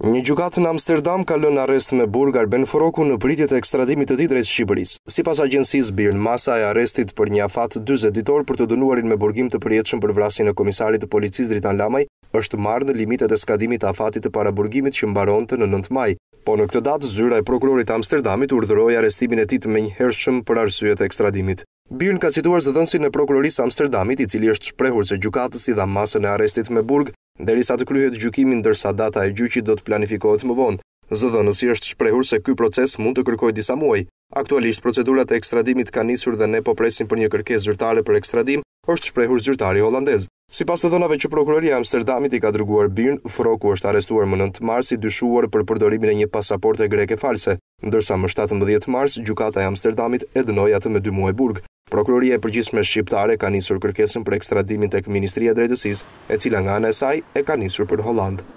Një gjukat në Amsterdam ka lën arrest me burg Arben Foroku në pritjet e ekstradimit të ditrejt Shqipëris. Si pas agjensis Birn, masa e arrestit për një afat 20 ditor për të dënuarin me burgim të përjetëshëm për vrasin e komisarit të policis Dritan Lamaj, është marrë në limitet e skadimit të afatit të para burgimit që mbaron të në 9 maj. Po në këtë datë, zyra e prokurorit Amsterdamit urdhëroj arrestimin e tit me një hershëm për arsyet e ekstradimit. Birn ka cituar zëdhënsin e prokurorisë Amsterdamit, i cili është shprehur se gjukatës i dha masën e arrestit me burg, derisa të kryhet gjykimi ndërsa data e gjyqit do të planifikohet më vonë. Zëdhënësi është shprehur se ky proces mund të kërkojë disa muaj. Aktualisht procedurat e ekstradimit kanë nisur dhe ne po presim për një kërkesë zyrtare për ekstradim, është shprehur zyrtari holandez. Sipas të dhënave që prokuroria e Amsterdamit i ka dërguar Birn, Froku është arrestuar më 9 mars i dyshuar për përdorimin e një pasaporte greke false, ndërsa më 17 mars gjykata e Amsterdamit e dënoi atë me 2 muaj burg. Prokuroria e përgjithshme shqiptare ka nisur kërkesën për ekstradimin tek Ministria e Drejtësisë, e cila nga ana e saj e ka nisur për Hollandë.